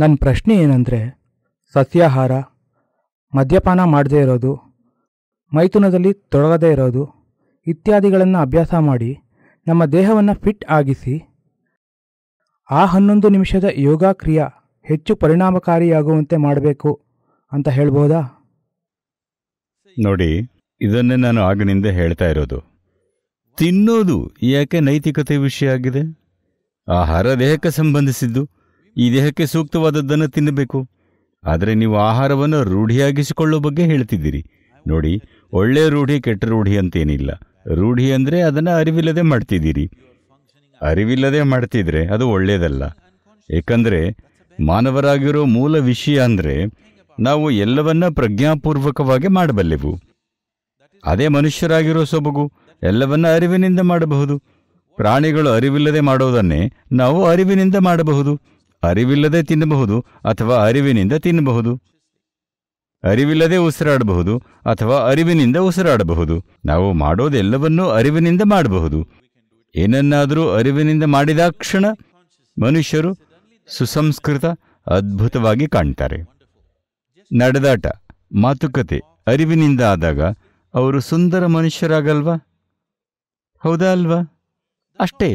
ನನ್ನ ಪ್ರಶ್ನೆ ಏನಂದರೆ ಸಸ್ಯಾಹಾರ ಮದ್ಯಪಾನ ಮಾಡದೇ ಇರೋದು ಮೈಥುನದಲ್ಲಿ ತೊಡಗದೇ ಇರೋದು ಇತ್ಯಾದಿಗಳನ್ನು ಅಭ್ಯಾಸ ಮಾಡಿ ನಮ್ಮ ದೇಹವನ್ನು ಫಿಟ್ ಆಗಿಸಿ ಆ ಹನ್ನೊಂದು ನಿಮಿಷದ ಯೋಗ ಕ್ರಿಯೆ ಹೆಚ್ಚು ಪರಿಣಾಮಕಾರಿಯಾಗುವಂತೆ ಮಾಡಬೇಕು ಅಂತ ಹೇಳ್ಬೋದಾ ನೋಡಿ ಇದನ್ನೇ ನಾನು ಆಗಿನಿಂದ ಹೇಳ್ತಾ ಇರೋದು ತಿನ್ನೋದು ಯಾಕೆ ನೈತಿಕತೆ ವಿಷಯ ಆಗಿದೆ ಆಹಾರ ದೇಹಕ್ಕೆ ಸಂಬಂಧಿಸಿದ್ದು ಈ ದೇಹಕ್ಕೆ ಸೂಕ್ತವಾದದ್ದನ್ನು ತಿನ್ನಬೇಕು ಆದರೆ ನೀವು ಆಹಾರವನ್ನು ರೂಢಿಯಾಗಿಸಿಕೊಳ್ಳುವ ಬಗ್ಗೆ ಹೇಳ್ತಿದ್ದೀರಿ ನೋಡಿ ಒಳ್ಳೆಯ ರೂಢಿ ಕೆಟ್ಟ ರೂಢಿ ಅಂತೇನಿಲ್ಲ ರೂಢಿ ಅಂದರೆ ಅದನ್ನು ಅರಿವಿಲ್ಲದೆ ಮಾಡ್ತಿದ್ದೀರಿ ಅರಿವಿಲ್ಲದೆ ಮಾಡ್ತಿದ್ರೆ ಅದು ಒಳ್ಳೆಯದಲ್ಲ ಏಕೆಂದರೆ ಮಾನವರಾಗಿರೋ ಮೂಲ ವಿಷಯ ಅಂದರೆ ನಾವು ಎಲ್ಲವನ್ನ ಪ್ರಜ್ಞಾಪೂರ್ವಕವಾಗಿ ಮಾಡಬಲ್ಲೆವು ಅದೇ ಮನುಷ್ಯರಾಗಿರೋ ಸೊಬಗು ಎಲ್ಲವನ್ನ ಅರಿವಿನಿಂದ ಮಾಡಬಹುದು ಪ್ರಾಣಿಗಳು ಅರಿವಿಲ್ಲದೆ ಮಾಡೋದನ್ನೇ ನಾವು ಅರಿವಿನಿಂದ ಮಾಡಬಹುದು ಅರಿವಿಲ್ಲದೆ ತಿನ್ನಬಹುದು ಅಥವಾ ಅರಿವಿನಿಂದ ತಿನ್ನಬಹುದು ಅರಿವಿಲ್ಲದೆ ಉಸಿರಾಡಬಹುದು ಅಥವಾ ಅರಿವಿನಿಂದ ಉಸಿರಾಡಬಹುದು ನಾವು ಮಾಡೋದೆಲ್ಲವನ್ನೂ ಅರಿವಿನಿಂದ ಮಾಡಬಹುದು ಏನನ್ನಾದರೂ ಅರಿವಿನಿಂದ ಮಾಡಿದಾಕ್ಷಣ ಮನುಷ್ಯರು ಸುಸಂಸ್ಕೃತ ಅದ್ಭುತವಾಗಿ ಕಾಣ್ತಾರೆ ನಡೆದಾಟ ಮಾತುಕತೆ ಅರಿವಿನಿಂದ ಆದಾಗ ಅವರು ಸುಂದರ ಮನುಷ್ಯರಾಗಲ್ವಾ ಹೌದಾ ಅಲ್ವಾ ಅಷ್ಟೇ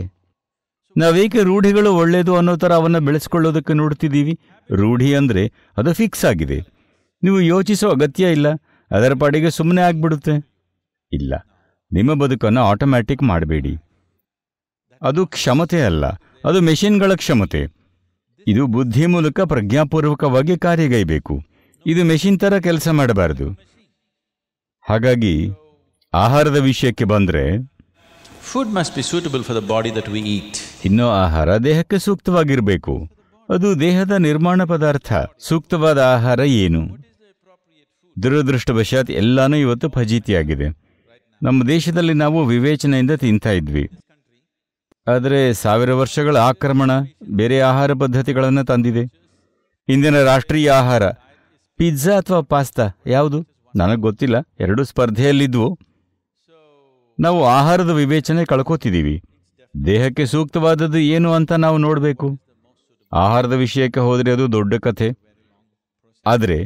ನಾವೇಕೆ ರೂಢಿಗಳು ಒಳ್ಳೆಯದು ಅನ್ನೋ ಥರ ಅವನ್ನು ಬೆಳೆಸ್ಕೊಳ್ಳೋದಕ್ಕೆ ನೋಡ್ತಿದ್ದೀವಿ ರೂಢಿ ಅಂದರೆ ಅದು ಫಿಕ್ಸ್ ಆಗಿದೆ ನೀವು ಯೋಚಿಸೋ ಅಗತ್ಯ ಇಲ್ಲ ಅದರ ಪಾಡಿಗೆ ಸುಮ್ಮನೆ ಆಗ್ಬಿಡುತ್ತೆ ಇಲ್ಲ ನಿಮ್ಮ ಬದುಕನ್ನು ಆಟೋಮ್ಯಾಟಿಕ್ ಮಾಡಬೇಡಿ ಅದು ಕ್ಷಮತೆ ಅಲ್ಲ ಅದು ಮೆಷಿನ್ಗಳ ಕ್ಷಮತೆ ಇದು ಬುದ್ಧಿ ಮೂಲಕ ಪ್ರಜ್ಞಾಪೂರ್ವಕವಾಗಿ ಕಾರ್ಯಗೈಬೇಕು ಇದು ಮೆಷಿನ್ ಥರ ಕೆಲಸ ಮಾಡಬಾರದು ಹಾಗಾಗಿ ಆಹಾರದ ವಿಷಯಕ್ಕೆ ಬಂದರೆ food must be suitable for the body that we eat ಇನ್ನು ಆಹಾರ ದೇಹಕ್ಕೆ ಸೂಕ್ತವಾಗಿರಬೇಕು ಅದು ದೇಹದ ನಿರ್ಮಾಣ ಪದಾರ್ಥ ಸೂಕ್ತವಾದ ಆಹಾರ ಏನು ದುರದೃಷ್ಟವಶಾತ್ ಎಲ್ಲಾನು ಇವತ್ತು ಫಜೀತಿಯಾಗಿದೆ ನಮ್ಮ ದೇಶದಲ್ಲಿ ನಾವು ವಿವೇಚನೆಯಿಂದ ತಿಂತಾ ಇದ್ವಿ ಆದರೆ ಸಾವಿರ ವರ್ಷಗಳ ಆಕ್ರಮಣ ಬೇರೆ ಆಹಾರ ಪದ್ಧತಿಗಳನ್ನು ತಂದಿದೆ ಇಂದಿನ ರಾಷ್ಟ್ರೀಯ ಆಹಾರ ಪಿಜ್ಜಾ ಅಥವಾ ಪಾಸ್ತಾ ಯಾವುದು ನನಗೆ ಗೊತ್ತಿಲ್ಲ ಎರಡೂ ಸ್ಪರ್ಧೆಯಲ್ಲಿದ್ವು ನಾವು ಆಹಾರದ ವಿವೇಚನೆ ಕಳ್ಕೋತಿದ್ದೀವಿ ದೇಹಕ್ಕೆ ಸೂಕ್ತವಾದದ್ದು ಏನು ಅಂತ ನಾವು ನೋಡಬೇಕು ಆಹಾರದ ವಿಷಯಕ್ಕೆ ಹೋದರೆ ಅದು ದೊಡ್ಡ ಕಥೆ ಆದರೆ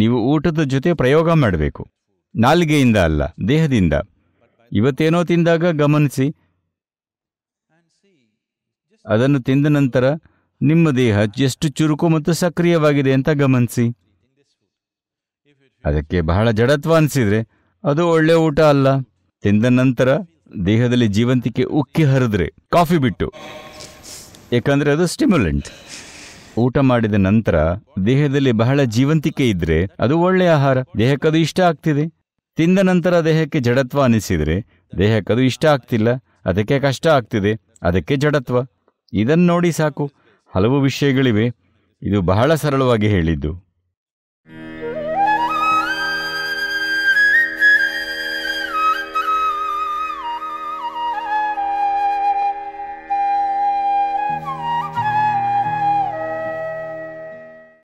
ನೀವು ಊಟದ ಜೊತೆ ಪ್ರಯೋಗ ಮಾಡಬೇಕು ನಾಲಿಗೆಯಿಂದ ಅಲ್ಲ ದೇಹದಿಂದ ಇವತ್ತೇನೋ ತಿಂದಾಗ ಗಮನಿಸಿ ಅದನ್ನು ತಿಂದ ನಂತರ ನಿಮ್ಮ ದೇಹ ಎಷ್ಟು ಚುರುಕು ಮತ್ತು ಸಕ್ರಿಯವಾಗಿದೆ ಅಂತ ಗಮನಿಸಿ ಅದಕ್ಕೆ ಬಹಳ ಜಡತ್ವ ಅನಿಸಿದರೆ ಅದು ಒಳ್ಳೆ ಊಟ ಅಲ್ಲ ತಿಂದ ನಂತರ ದೇಹದಲ್ಲಿ ಜೀವಂತಿಕೆ ಉಕ್ಕಿ ಹರಿದ್ರೆ ಕಾಫಿ ಬಿಟ್ಟು ಯಾಕಂದ್ರೆ ಅದು ಸ್ಟಿಮ್ಯುಲೆಂಟ್ ಊಟ ಮಾಡಿದ ನಂತರ ದೇಹದಲ್ಲಿ ಬಹಳ ಜೀವಂತಿಕೆ ಇದ್ರೆ ಅದು ಒಳ್ಳೆಯ ಆಹಾರ ದೇಹಕ್ಕದು ಇಷ್ಟ ಆಗ್ತಿದೆ ತಿಂದ ನಂತರ ದೇಹಕ್ಕೆ ಜಡತ್ವ ಅನಿಸಿದರೆ ದೇಹಕ್ಕದು ಇಷ್ಟ ಆಗ್ತಿಲ್ಲ ಅದಕ್ಕೆ ಕಷ್ಟ ಆಗ್ತಿದೆ ಅದಕ್ಕೆ ಜಡತ್ವ ಇದನ್ನು ನೋಡಿ ಸಾಕು ಹಲವು ವಿಷಯಗಳಿವೆ ಇದು ಬಹಳ ಸರಳವಾಗಿ ಹೇಳಿದ್ದು